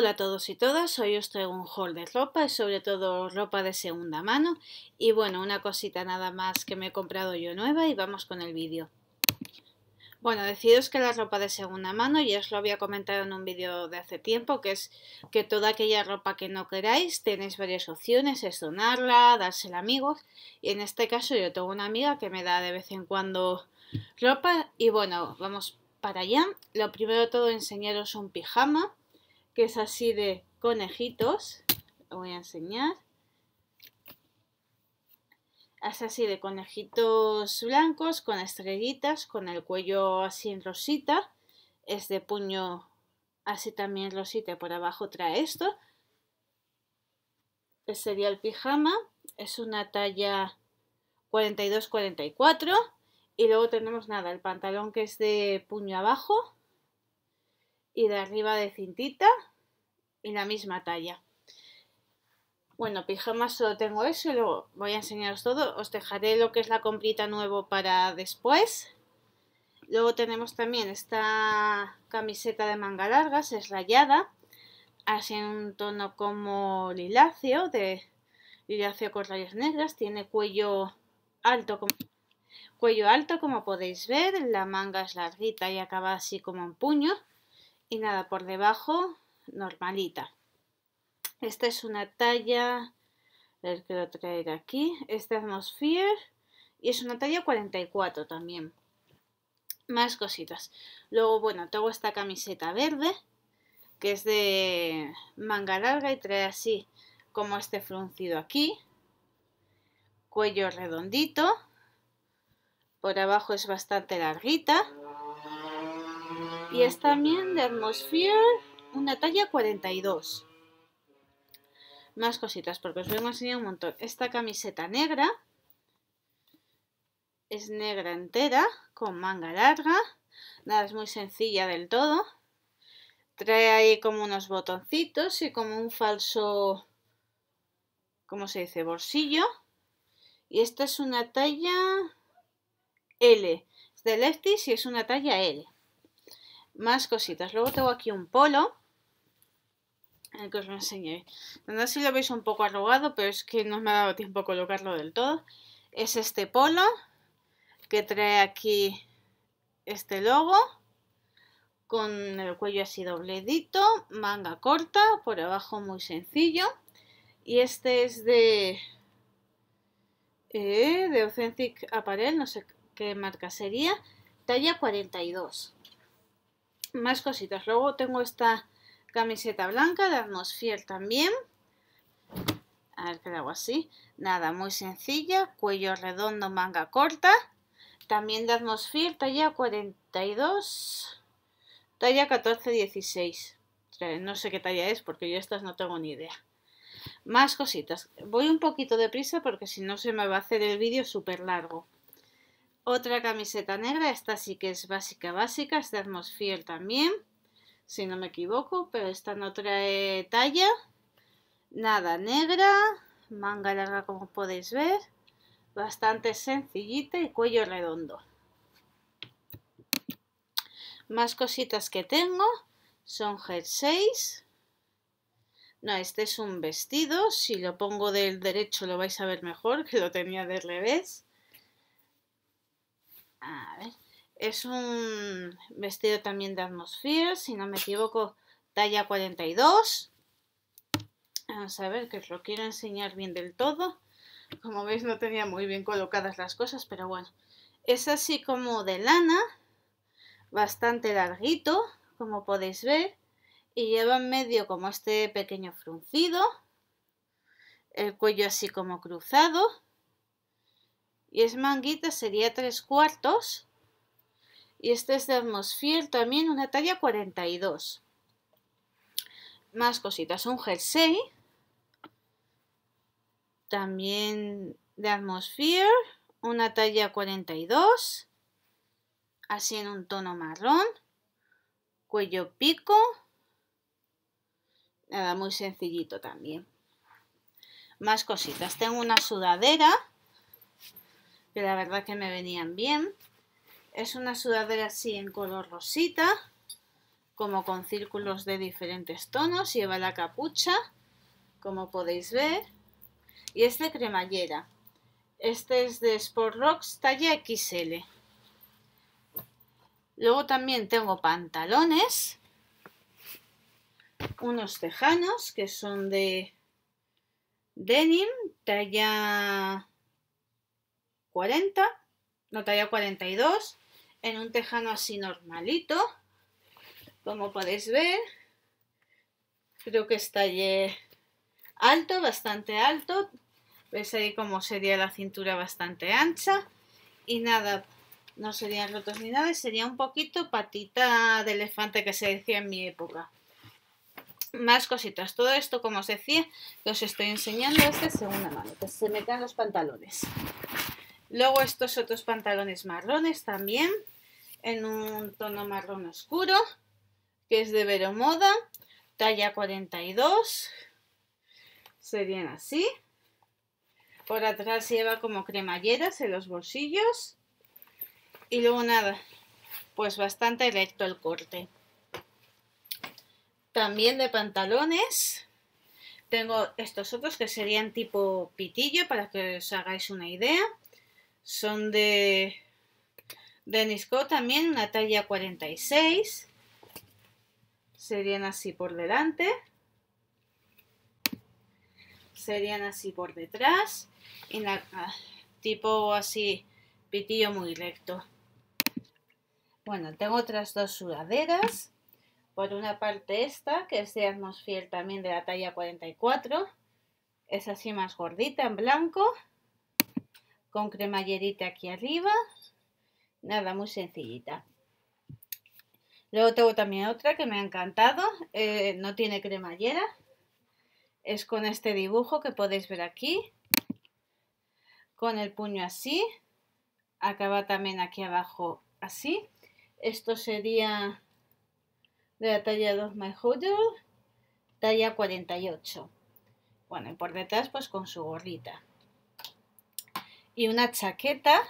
Hola a todos y todas, hoy os traigo un haul de ropa y sobre todo ropa de segunda mano y bueno, una cosita nada más que me he comprado yo nueva y vamos con el vídeo. Bueno, deciros que la ropa de segunda mano, ya os lo había comentado en un vídeo de hace tiempo, que es que toda aquella ropa que no queráis tenéis varias opciones, es donarla, dársela a amigos y en este caso yo tengo una amiga que me da de vez en cuando ropa y bueno, vamos para allá. Lo primero todo enseñaros un pijama que es así de conejitos. Lo voy a enseñar. Es así de conejitos blancos con estrellitas, con el cuello así en rosita. Es de puño así también rosita por abajo trae esto. Este sería el pijama. Es una talla 42-44. Y luego tenemos nada, el pantalón que es de puño abajo y de arriba de cintita y la misma talla. Bueno, pijamas solo tengo eso y luego voy a enseñaros todo. Os dejaré lo que es la comprita nuevo para después. Luego tenemos también esta camiseta de manga larga, es rayada, así en un tono como liláceo, de liláceo con rayas negras. Tiene cuello alto, como, cuello alto como podéis ver, la manga es larguita y acaba así como un puño y nada, por debajo normalita. Esta es una talla, el que lo traer aquí, esta Atmosphere y es una talla 44 también. Más cositas. Luego, bueno, tengo esta camiseta verde que es de manga larga y trae así como este fruncido aquí, cuello redondito, por abajo es bastante larguita y es también de Atmosphere, una talla 42. Más cositas, porque os voy a enseñar un montón. Esta camiseta negra es negra entera, con manga larga. Nada, es muy sencilla del todo. Trae ahí como unos botoncitos y como un falso, ¿cómo se dice? Bolsillo. Y esta es una talla L. Es de Leftis y es una talla L más cositas. Luego tengo aquí un polo, que os lo enseñé. No sé si lo veis un poco arrugado, pero es que no me ha dado tiempo a colocarlo del todo. Es este polo, que trae aquí este logo, con el cuello así dobledito, manga corta, por abajo muy sencillo. Y este es de... Eh, de Authentic Apparel, no sé qué marca sería, talla 42. Más cositas. Luego tengo esta camiseta blanca de Atmosphere también. A ver que hago así. Nada, muy sencilla. Cuello redondo, manga corta. También de Atmosphere, talla 42, talla 14-16. No sé qué talla es porque yo estas no tengo ni idea. Más cositas. Voy un poquito de prisa porque si no se me va a hacer el vídeo súper largo. Otra camiseta negra, esta sí que es básica, básica, es de también, si no me equivoco, pero esta en otra talla. Nada negra, manga larga como podéis ver, bastante sencillita y cuello redondo. Más cositas que tengo son jerseys. No, este es un vestido, si lo pongo del derecho lo vais a ver mejor, que lo tenía del revés ver. Es un vestido también de Atmosphere, si no me equivoco, talla 42. Vamos a ver, que os lo quiero enseñar bien del todo. Como veis no tenía muy bien colocadas las cosas, pero bueno. Es así como de lana, bastante larguito, como podéis ver. Y lleva en medio como este pequeño fruncido. El cuello así como cruzado y es manguita sería tres cuartos y este es de Atmosphere también una talla 42 más cositas un jersey también de Atmosphere una talla 42 así en un tono marrón cuello pico nada muy sencillito también más cositas tengo una sudadera que la verdad que me venían bien. Es una sudadera así en color rosita, como con círculos de diferentes tonos, lleva la capucha, como podéis ver, y es de cremallera. Este es de Sport Rocks talla XL. Luego también tengo pantalones, unos tejanos que son de denim, talla 40, no 42, en un tejano así normalito, como podéis ver. Creo que es alto, bastante alto. Veis ahí como sería la cintura bastante ancha. Y nada, no serían rotos ni nada, sería un poquito patita de elefante que se decía en mi época. Más cositas, todo esto como os decía, os estoy enseñando, este segunda mano, que se me los pantalones. Luego estos otros pantalones marrones también, en un tono marrón oscuro, que es de Vero Moda, talla 42. Serían así. Por atrás lleva como cremalleras en los bolsillos. Y luego nada, pues bastante recto el corte. También de pantalones tengo estos otros que serían tipo pitillo para que os hagáis una idea. Son de Dennis también, una talla 46. Serían así por delante. Serían así por detrás. Y ah, tipo así, pitillo muy recto. Bueno, tengo otras dos sudaderas. Por una parte esta, que es de Atmosphere también de la talla 44. Es así más gordita, en blanco con cremallerita aquí arriba. Nada, muy sencillita. Luego tengo también otra que me ha encantado. Eh, no tiene cremallera. Es con este dibujo que podéis ver aquí. Con el puño así. Acaba también aquí abajo así. Esto sería de la talla 2 My Hoodle, talla 48. Bueno, y por detrás pues con su gorrita y una chaqueta,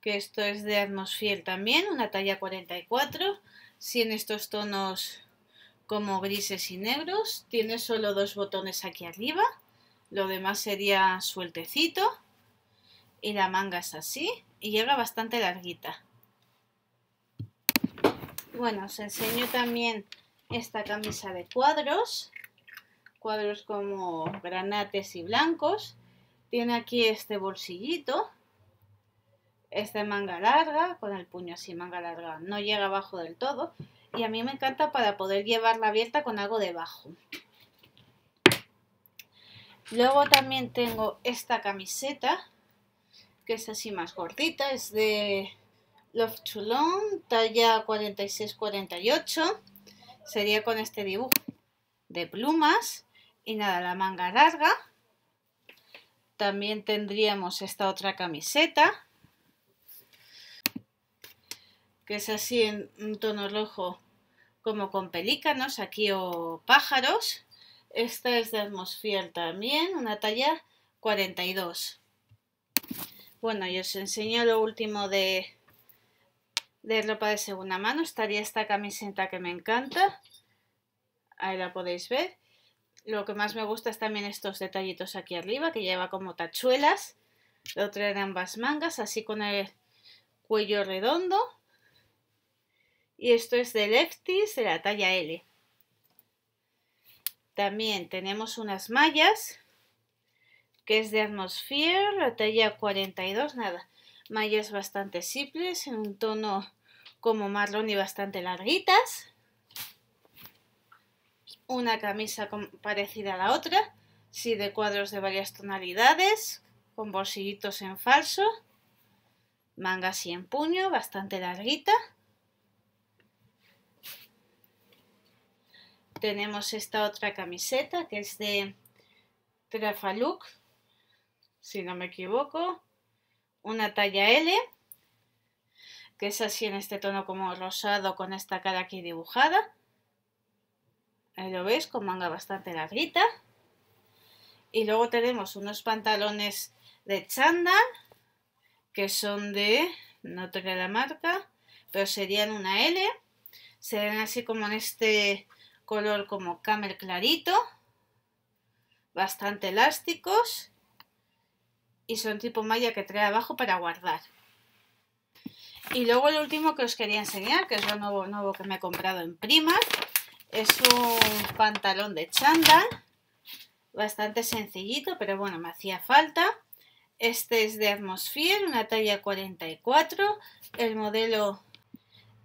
que esto es de Atmosfiel también, una talla 44, si en estos tonos como grises y negros, tiene solo dos botones aquí arriba, lo demás sería sueltecito y la manga es así y llega bastante larguita. Bueno, os enseño también esta camisa de cuadros, cuadros como granates y blancos, tiene aquí este bolsillito, este manga larga, con el puño así manga larga, no llega abajo del todo. Y a mí me encanta para poder llevarla abierta con algo debajo. Luego también tengo esta camiseta, que es así más gordita, es de Love Chulon, talla 46-48. Sería con este dibujo de plumas. Y nada, la manga larga. También tendríamos esta otra camiseta, que es así en un tono rojo como con pelícanos aquí o pájaros. Esta es de Atmosfiel también, una talla 42. Bueno, y os enseño lo último de, de ropa de segunda mano. Estaría esta camiseta que me encanta. Ahí la podéis ver. Lo que más me gusta es también estos detallitos aquí arriba, que lleva como tachuelas. Lo en ambas mangas, así con el cuello redondo. Y esto es de Lefties, de la talla L. También tenemos unas mallas, que es de Atmosphere, la talla 42, nada. Mallas bastante simples, en un tono como marrón y bastante larguitas una camisa parecida a la otra, sí de cuadros de varias tonalidades, con bolsillitos en falso, manga y en puño, bastante larguita. Tenemos esta otra camiseta que es de Trafaluk, si no me equivoco, una talla L, que es así en este tono como rosado con esta cara aquí dibujada. Ahí lo veis, con manga bastante grita Y luego tenemos unos pantalones de chanda que son de, no trae la marca, pero serían una L. Serían así como en este color como camel clarito. Bastante elásticos. Y son tipo malla que trae abajo para guardar. Y luego el último que os quería enseñar, que es lo nuevo, nuevo que me he comprado en primas, es un pantalón de chanda bastante sencillito, pero bueno, me hacía falta. Este es de Atmosphere, una talla 44, el modelo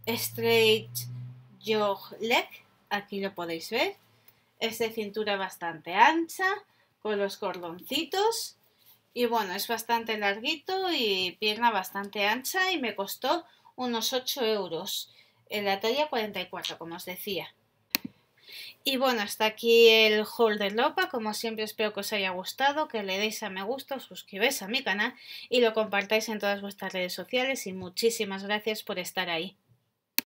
Straight Jog Leg, aquí lo podéis ver. Es de cintura bastante ancha, con los cordoncitos. Y bueno, es bastante larguito y pierna bastante ancha y me costó unos 8 euros en la talla 44, como os decía. Y bueno, hasta aquí el haul de Lopa, Como siempre espero que os haya gustado, que le deis a me gusta, os suscribáis a mi canal y lo compartáis en todas vuestras redes sociales. Y muchísimas gracias por estar ahí.